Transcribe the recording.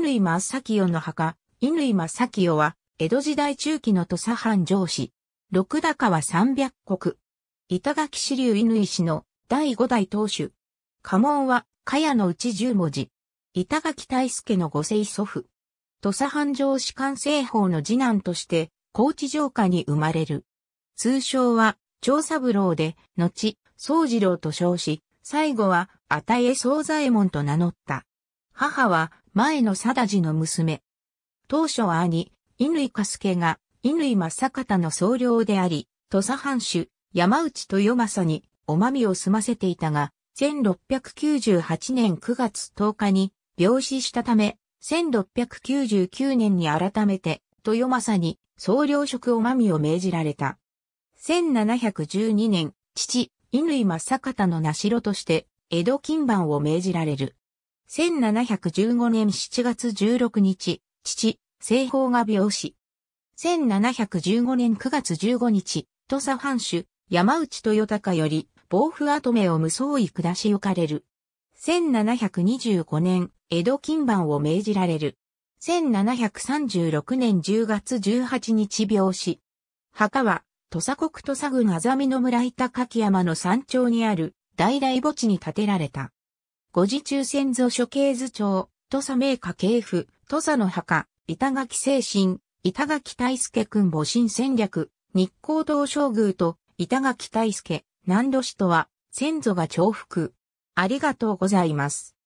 乾正清の墓、乾正清は、江戸時代中期の土佐藩上司。六高は三百国。板垣支流乾氏の第五代当主。家紋は、かやの内十文字。板垣大助の五世祖父。土佐藩上司官政法の次男として、高知城下に生まれる。通称は、長三郎で、後、宗次郎と称し、最後は、与え宗左衛門と名乗った。母は、前の貞治の娘。当初は兄、乾かすけが、乾正方の総領であり、土佐藩主、山内豊政に、おまみを済ませていたが、1698年9月10日に、病死したため、1699年に改めて、豊政に、総領職おまみを命じられた。1712年、父、乾正方の名代として、江戸金番を命じられる。1715年7月16日、父、西方が病死。1715年9月15日、土佐藩主、山内豊隆より、暴風跡目を無双意下し置かれる。1725年、江戸金番を命じられる。1736年10月18日病死。墓は、土佐国土佐郡あざみの村板柿山の山頂にある、大々墓地に建てられた。五次中先祖処刑図帳、土佐名家系譜、土佐の墓、板垣精神、板垣大輔君母親戦略、日光道将宮と板垣大輔、南土氏とは、先祖が重複。ありがとうございます。